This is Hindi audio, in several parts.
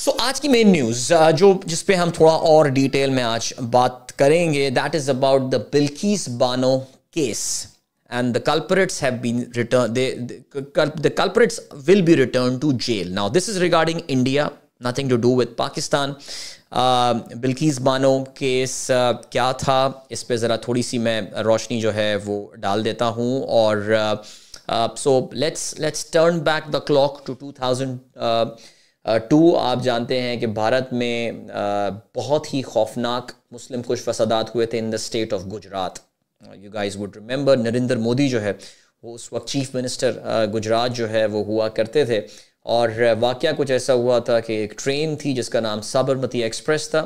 सो so, आज की मेन न्यूज uh, जो जिस पे हम थोड़ा और डिटेल में आज बात करेंगे that is about the Bilkis Bano case and the culprits have been return the culprits will be return to jail now this is regarding India nothing to do with Pakistan Bilkis Bano case क्या था इस पे जरा थोड़ी सी मैं रोशनी जो है वो डाल देता हूँ और so let's let's turn back the clock to two thousand two आप जानते हैं कि भारत में बहुत ही खौफनाक मुस्लिम खुश फसादात हुए थे in the state of Gujarat you guys would remember Narendra Modi जो है वो उस वक्त चीफ मिनिस्टर गुजरात जो है वो हुआ करते थे और वाक़ कुछ ऐसा हुआ था कि एक ट्रेन थी जिसका नाम साबरमती एक्सप्रेस था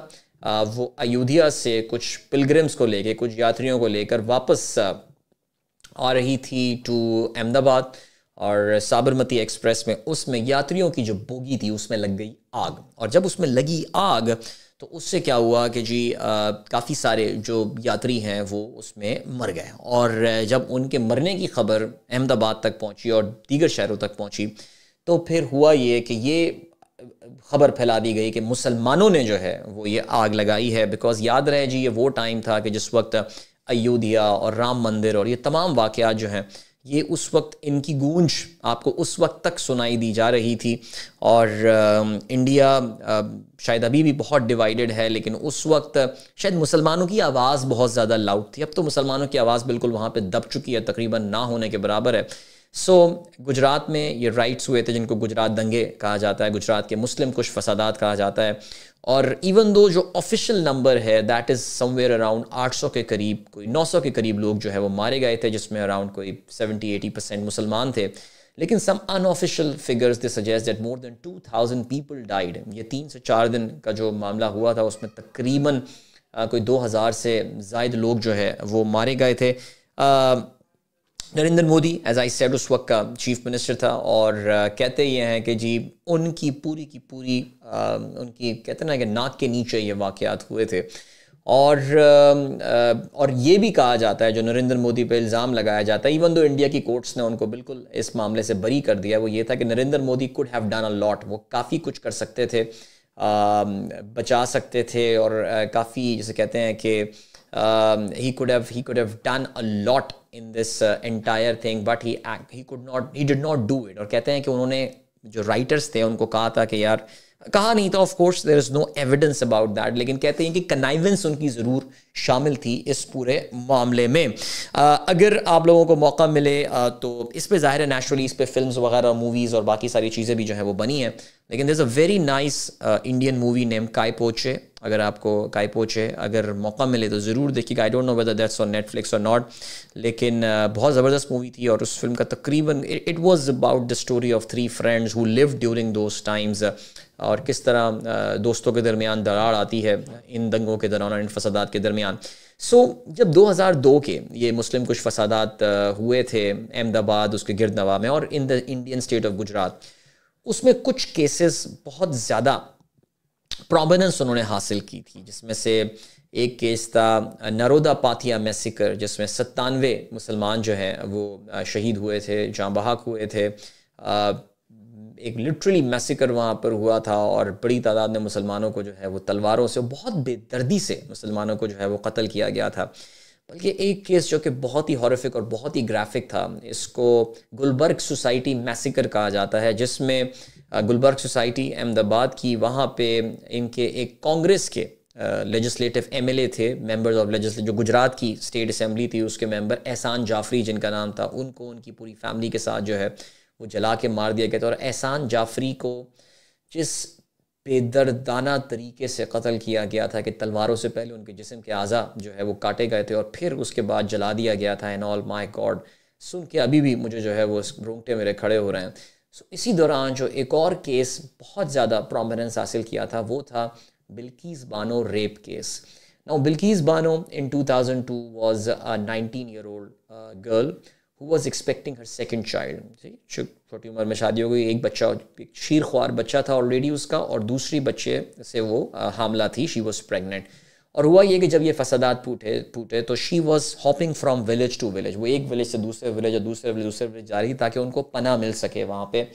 वो अयोध्या से कुछ पिलग्रिम्स को लेके कुछ यात्रियों को लेकर वापस आ रही थी टू अहमदाबाद और साबरमती एक्सप्रेस में उसमें यात्रियों की जो बोगी थी उसमें लग गई आग और जब उसमें लगी आग तो उससे क्या हुआ कि जी काफ़ी सारे जो यात्री हैं वो उसमें मर गए और जब उनके मरने की खबर अहमदाबाद तक पहुंची और दीगर शहरों तक पहुंची तो फिर हुआ ये कि ये खबर फैला दी गई कि मुसलमानों ने जो है वो ये आग लगाई है बिकॉज़ याद रहे जी ये वो टाइम था कि जिस वक्त अयोध्या और राम मंदिर और ये तमाम वाक़ जो हैं ये उस वक्त इनकी गूंज आपको उस वक्त तक सुनाई दी जा रही थी और आ, इंडिया आ, शायद अभी भी बहुत डिवाइडेड है लेकिन उस वक्त शायद मुसलमानों की आवाज़ बहुत ज़्यादा लाउड थी अब तो मुसलमानों की आवाज़ बिल्कुल वहाँ पे दब चुकी है तकरीबन ना होने के बराबर है सो so, गुजरात में ये राइट्स हुए थे जिनको गुजरात दंगे कहा जाता है गुजरात के मुस्लिम कुछ फसादात कहा जाता है और इवन दो जो ऑफिशियल नंबर है दैट इज़ समवेयर अराउंड 800 के करीब कोई 900 के करीब लोग जो है वो मारे गए थे जिसमें अराउंड कोई 70-80 परसेंट मुसलमान थे लेकिन some unofficial figures they suggest that more than 2000 people died ये तीन से चार दिन का जो मामला हुआ था उसमें तकरीबन कोई 2000 से जायद लोग जो है वो मारे गए थे ah, Narendra Modi as I said उस वक्त का चीफ मिनिस्टर था और uh, कहते ये हैं कि जी उनकी पूरी की पूरी आ, um, उनकी कहते ना कि नाक के नीचे ये वाक़ात हुए थे और आ, um, uh, और ये भी कहा जाता है जो नरेंद्र मोदी पे इल्ज़ाम लगाया जाता है इवन दो इंडिया की कोर्ट्स ने उनको बिल्कुल इस मामले से बरी कर दिया वो ये था कि Narendra Modi could have done a lot वो काफ़ी कुछ कर सकते थे आ, um, बचा सकते थे और uh, काफ़ी जैसे कहते हैं कि um, he could have he could have done a lot in this uh, entire thing but he he could not he did not do it और kehte hain ki unhone jo writers the unko kaha tha ki yaar uh, कहा नहीं था of course there is no evidence about that लेकिन कहते हैं कि कनाइवेंस उनकी ज़रूर शामिल थी इस पूरे मामले में आ, अगर आप लोगों को मौका मिले आ, तो इस पर ज़ाहिर है नेचुरली इस पर फिल्म वगैरह मूवीज़ और बाकी सारी चीज़ें भी जो है वो बनी हैं लेकिन there is a very nice Indian movie name Kai Po Che अगर आपको काय पोचे अगर मौका मिले तो ज़रूर देखिएगा I don't know whether that's on Netflix और नॉट लेकिन बहुत ज़बरदस्त मूवी थी और उस फिल्म का तकरीबन it was about the story of three friends who live during those times और किस तरह दोस्तों के दरमियान दरार आती है इन दंगों के दौरान और इन फसादात के दरमियान सो so, जब 2002 के ये मुस्लिम कुछ फसादात हुए थे अहमदाबाद उसके गिरद नवा में और in the Indian state of Gujarat उसमें कुछ केसेस बहुत ज़्यादा प्रोमिनेंस उन्होंने हासिल की थी जिसमें से एक केस था नरोदा पाथिया मैसिकर जिसमें सत्तानवे मुसलमान जो हैं वो शहीद हुए थे जहाँ बहाक हुए थे एक लिटरली मैसेकर वहाँ पर हुआ था और बड़ी तादाद में मुसलमानों को जो है वो तलवारों से बहुत बेदर्दी से मुसलमानों को जो है वो कत्ल किया गया था बल्कि एक केस जो कि बहुत ही हॉरिफिक और बहुत ही ग्राफिक था इसको गुलबर्ग सोसाइटी मैसेकर कहा जाता है जिसमें गुलबर्ग सोसाइटी अहमदाबाद की वहाँ पे इनके एक कांग्रेस के लेजिस्लेटिव एम एल ए थे मेम्बर्स ऑफ लेजिस्ले जो गुजरात की स्टेट असम्बली थी उसके मेम्बर एहसान जाफरी जिनका नाम था उनको उनकी पूरी फैमिली के साथ जो है वो जला के मार दिया गया था और एहसान जाफरी को जिस बेदर्दाना तरीके से कत्ल किया गया था कि तलवारों से पहले उनके जिसम के अज़ा जो है वो काटे गए थे और फिर उसके बाद जला दिया गया था एन ऑल माई गॉड सुन के अभी भी मुझे जो है वो रोंगटे मेरे खड़े हो रहे हैं सो इसी दौरान जो एक और केस बहुत ज़्यादा प्रोमिनेंस हासिल किया था वो था Bilkis Bano rape case now Bilkis Bano in 2002 was a 19 year old girl who was expecting her second child जी छोटी उम्र में शादी हो गई एक बच्चा एक शीर ख्वार बच्चा था ऑलरेडी उसका और दूसरी बच्चे से वो हामला थी शी वॉज प्रेगनेंट और हुआ ये कि जब ये फसादात फूटे फूटे तो she was hopping from village to village वो एक विलेज से दूसरे विलेज और दूसरे विलेज दूसरे विलेज जा रही ताकि उनको पना मिल सके वहाँ पे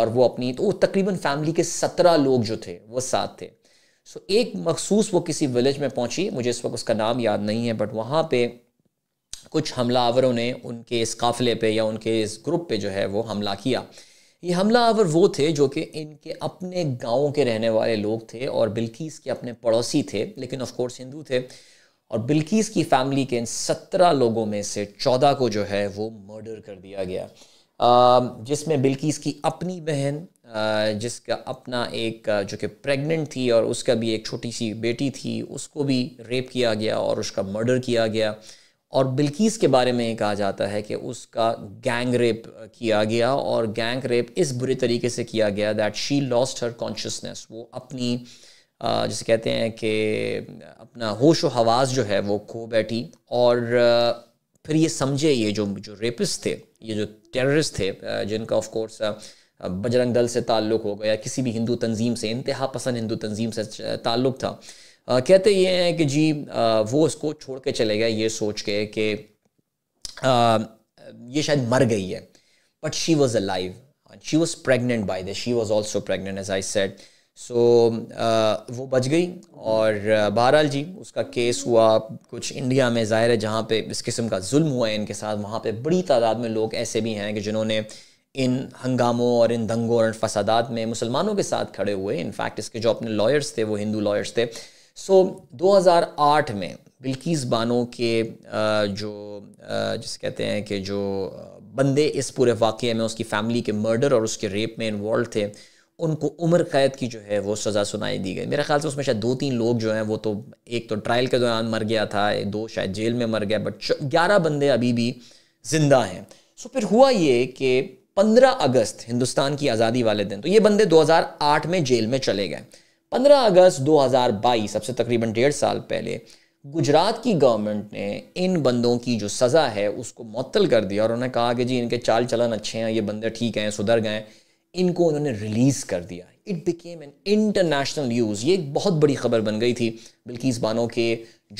और वो अपनी तो वो तकरीबन फैमिली के सत्रह लोग जो थे वो साथ थे सो so, एक मखसूस वो किसी विलेज में पहुँची मुझे इस वक्त उसका नाम याद नहीं है बट वहाँ पर कुछ हमलावरों ने उनके इस काफ़िले पे या उनके इस ग्रुप पे जो है वो हमला किया ये हमलावर वो थे जो कि इनके अपने गाँव के रहने वाले लोग थे और बिल्किस के अपने पड़ोसी थे लेकिन ऑफकोर्स हिंदू थे और बिल्किस की फैमिली के इन सत्रह लोगों में से चौदह को जो है वो मर्डर कर दिया गया जिसमें बिल्किस की अपनी बहन जिसका अपना एक जो कि प्रेग्नेंट थी और उसका भी एक छोटी सी बेटी थी उसको भी रेप किया गया और उसका मर्डर किया गया और बिल्किस के बारे में कहा जाता है कि उसका गैंग रेप किया गया और गैंग रेप इस बुरे तरीके से किया गया that she lost her consciousness वो अपनी जैसे कहते हैं कि अपना होश व हवास जो है वो खो बैठी और फिर ये समझे ये जो जो रेपिस्ट थे ये जो टेररिस्ट थे जिनका ऑफ कोर्स बजरंग दल से ताल्लुक़ हो गया किसी भी हिंदू तंजीम से इंतहा पसंद हिंदू तंजीम से ताल्लुक़ था कहते ये हैं कि जी आ, वो उसको छोड़ के चले गए ये सोच के कि ये शायद मर गई है but she was alive she was pregnant by the she was also pregnant as I said सो वो बच गई और बहरहाल जी उसका केस हुआ कुछ इंडिया में ज़ाहिर है जहाँ पे इस किस्म का जुल्म हुआ है इनके साथ वहाँ पे बड़ी तादाद में लोग ऐसे भी हैं कि जिन्होंने इन हंगामों और इन दंगों और फसादात में मुसलमानों के साथ खड़े हुए इनफैक्ट इसके जो अपने लॉयर्स थे वो हिंदू लॉयर्स थे सो so, 2008 में बिल्किस बानो के जो जिस कहते हैं कि जो बंदे इस पूरे वाक़े में उसकी फैमिली के मर्डर और उसके रेप में इन्वॉल्व थे उनको उम्र कैद की जो है वो सज़ा सुनाई दी गई मेरे ख्याल से उसमें शायद दो तीन लोग जो हैं वो तो एक तो ट्रायल के दौरान मर गया था दो शायद जेल में मर गया बट ग्यारह बंदे अभी भी ज़िंदा हैं सो फिर हुआ ये कि 15 अगस्त हिंदुस्तान की आज़ादी वाले दिन तो ये बंदे 2008 में जेल में चले गए 15 अगस्त 2022 सबसे तकरीबन डेढ़ साल पहले गुजरात की गवर्नमेंट ने इन बंदों की जो सज़ा है उसको मअतल कर दिया और उन्होंने कहा कि जी इनके चाल चलन अच्छे हैं ये बंदे ठीक हैं सुधर गए इनको उन्होंने रिलीज़ कर दिया it became an international use ये एक बहुत बड़ी खबर बन गई थी बिल्किस बानो के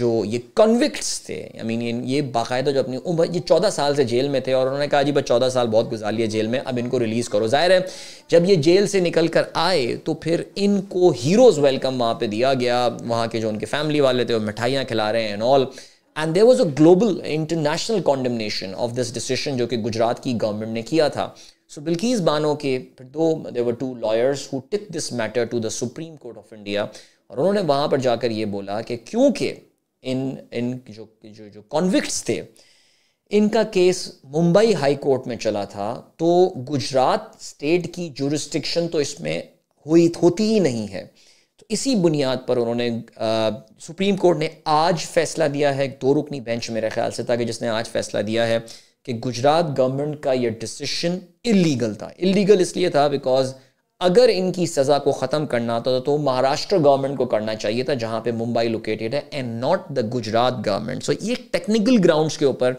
जो ये कन्विक्ट्स थे आई I मीन mean, ये बाकायदा जो अपनी उम्र ये चौदह साल से जेल में थे और उन्होंने कहा जी बस चौदह साल बहुत गुजार लिया जेल में अब इनको रिलीज़ करो जाहिर है जब ये जेल से निकल कर आए तो फिर इनको हीरोज़ वेलकम वहाँ पर दिया गया वहाँ के जो उनके फैमिली वाले थे वो मिठाइयाँ खिला रहे हैं and all and there was a global international condemnation of this decision जो कि गुजरात की गवर्नमेंट ने किया था सो बिल्कीस बानो के फिर दो देवर two lawyers who took this matter to the supreme court of India और उन्होंने वहाँ पर जाकर ये बोला कि क्योंकि इन इन जो जो जो कॉन्विक्ट्स थे इनका केस मुंबई हाई कोर्ट में चला था तो गुजरात स्टेट की जुरिस्टिक्शन तो इसमें हुई होती ही नहीं है तो इसी बुनियाद पर उन्होंने आ, सुप्रीम कोर्ट ने आज फैसला दिया है दो रुकनी बेंच मेरे ख्याल से था कि जिसने आज फैसला दिया है कि गुजरात गवर्नमेंट का यह डिसीशन इलीगल था इलीगल इसलिए था बिकॉज अगर इनकी सज़ा को ख़त्म करना था तो महाराष्ट्र गवर्नमेंट को करना चाहिए था जहां पे मुंबई लोकेटेड है and not the Gujarat government so ये टेक्निकल ग्राउंड्स के ऊपर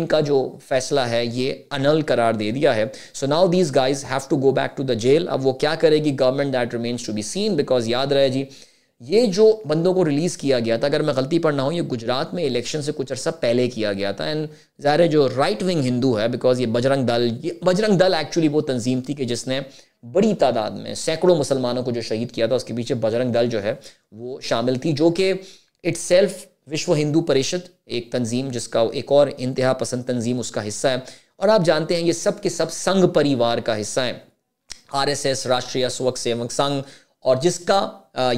इनका जो फैसला है ये अनल करार दे दिया है so now these guys have to go back to the jail अब वो क्या करेगी government that remains to be seen because याद रहे जी ये जो बंदों को रिलीज़ किया गया था अगर मैं गलती पर ना हूँ ये गुजरात में इलेक्शन से कुछ अर्सा पहले किया गया था एंड ज़ाहिर जो राइट विंग हिंदू है बिकॉज ये बजरंग दल ये बजरंग दल एक्चुअली वो तंजीम थी कि जिसने बड़ी तादाद में सैकड़ों मुसलमानों को जो शहीद किया था उसके पीछे बजरंग दल जो है वो शामिल थी जो कि इट्स सेल्फ विश्व हिंदू परिषद एक तंजीम जिसका एक और इंतहा पसंद तंजीम उसका हिस्सा है और आप जानते हैं ये सब के सब संघ परिवार का हिस्सा है आरएसएस राष्ट्रीय स्वक सेवक संघ और जिसका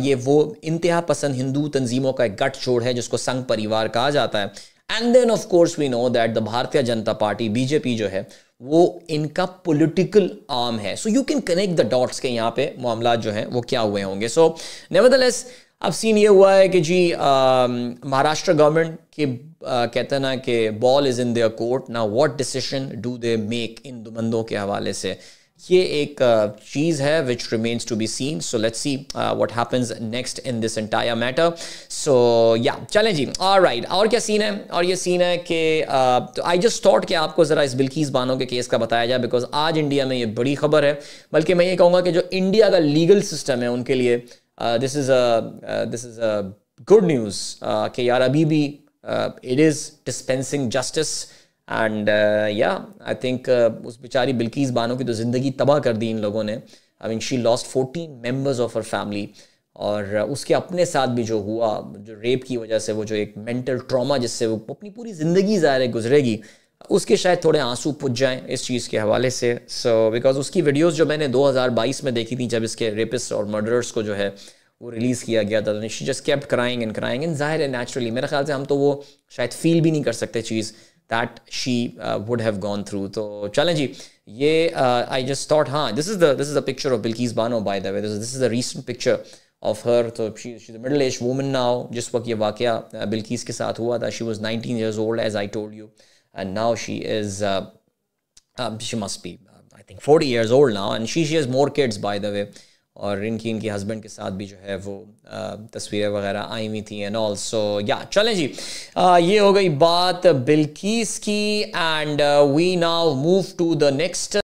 ये वो इंतहा पसंद हिंदू तंजीमों का एक गठ है जिसको संघ परिवार कहा जाता है and then of course we know that the Bharatiya Janata party BJP जो है वो इनका पॉलिटिकल आर्म है so you can connect the dots के यहाँ पे मामला जो हैं वो क्या हुए होंगे सो नेवरदलेस अब सीन ये हुआ है कि जी महाराष्ट्र गवर्नमेंट के आ, कहते ना कि ball is in their court ना what decision do they make in दुबंदों के हवाले से ये एक चीज़ है which remains to be seen so let's see what happens next in this entire matter so yeah चलें जी और राइट और क्या सीन है और ये सीन है कि आई जस्ट थॉट कि आपको ज़रा इस बिल्कीस बानो के केस का बताया जाए बिकॉज आज इंडिया में ये बड़ी खबर है बल्कि मैं ये कहूँगा कि जो इंडिया का लीगल सिस्टम है उनके लिए this is this is a good news कि यार अभी भी it is dispensing justice and yeah I think उस बेचारी बिल्किस बानो की तो ज़िंदगी तबाह कर दी इन लोगों ने I mean she lost fourteen members of her family और uh, उसके अपने साथ भी जो हुआ जो रेप की वजह से वो जो एक मेंटल ट्रॉमा जिससे वो अपनी पूरी ज़िंदगी ज़ाहिर गुजरेगी उसके शायद थोड़े आंसू पुज जाएं इस चीज़ के हवाले से सो so, बिकॉज उसकी वीडियोस जो मैंने 2022 में देखी थी जब इसके रेपिस्ट और मर्डरर्स को जो है वो रिलीज़ किया गया था she just kept crying and crying in ज़ाहिर है नेचुरली मेरे ख्याल से हम तो वो शायद फील भी नहीं कर सकते चीज़ that she uh, would have gone through. So, challenge ye, uh, I just thought, huh, this is the this is a picture of Bilkis Bano, by the way. This is, this is a recent picture of her. So, she, she's a middle aged woman now. Just what ye waqia uh, Bilkis ke saath hua She was 19 years old, as I told you. And now she is, uh, um, she must be, I think, 40 years old now. And she, she has more kids, by the way. और इनकी इनके हस्बैंड के साथ भी जो है वो तस्वीरें वगैरह आई हुई थी एंड ऑल सो या चलें जी आ, ये हो गई बात बिल्कीस की and we now move to the next